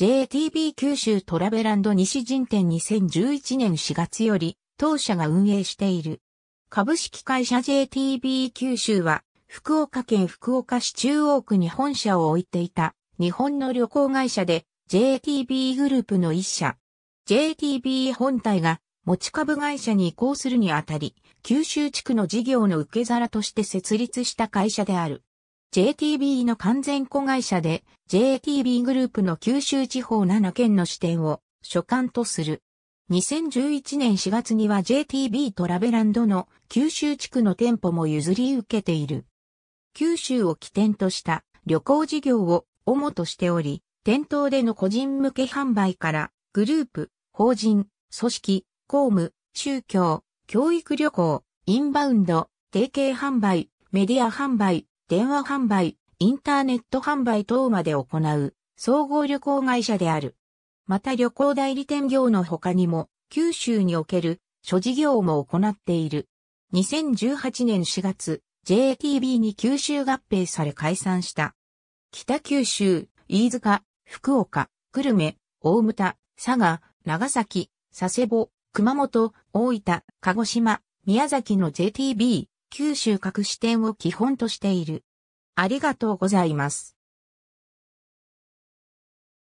JTB 九州トラベランド西陣店2011年4月より当社が運営している。株式会社 JTB 九州は福岡県福岡市中央区に本社を置いていた日本の旅行会社で JTB グループの一社。JTB 本体が持ち株会社に移行するにあたり、九州地区の事業の受け皿として設立した会社である。JTB の完全子会社で JTB グループの九州地方7県の支店を所管とする。2011年4月には JTB トラベランドの九州地区の店舗も譲り受けている。九州を起点とした旅行事業を主としており、店頭での個人向け販売からグループ、法人、組織、公務、宗教、教育旅行、インバウンド、提携販売、メディア販売、電話販売、インターネット販売等まで行う総合旅行会社である。また旅行代理店業の他にも、九州における諸事業も行っている。2018年4月、JTB に九州合併され解散した。北九州、飯塚、福岡、久留米、大牟田、佐賀、長崎、佐世保、熊本、大分、鹿児島、宮崎の JTB、九州各支店を基本としている。ありがとうございます。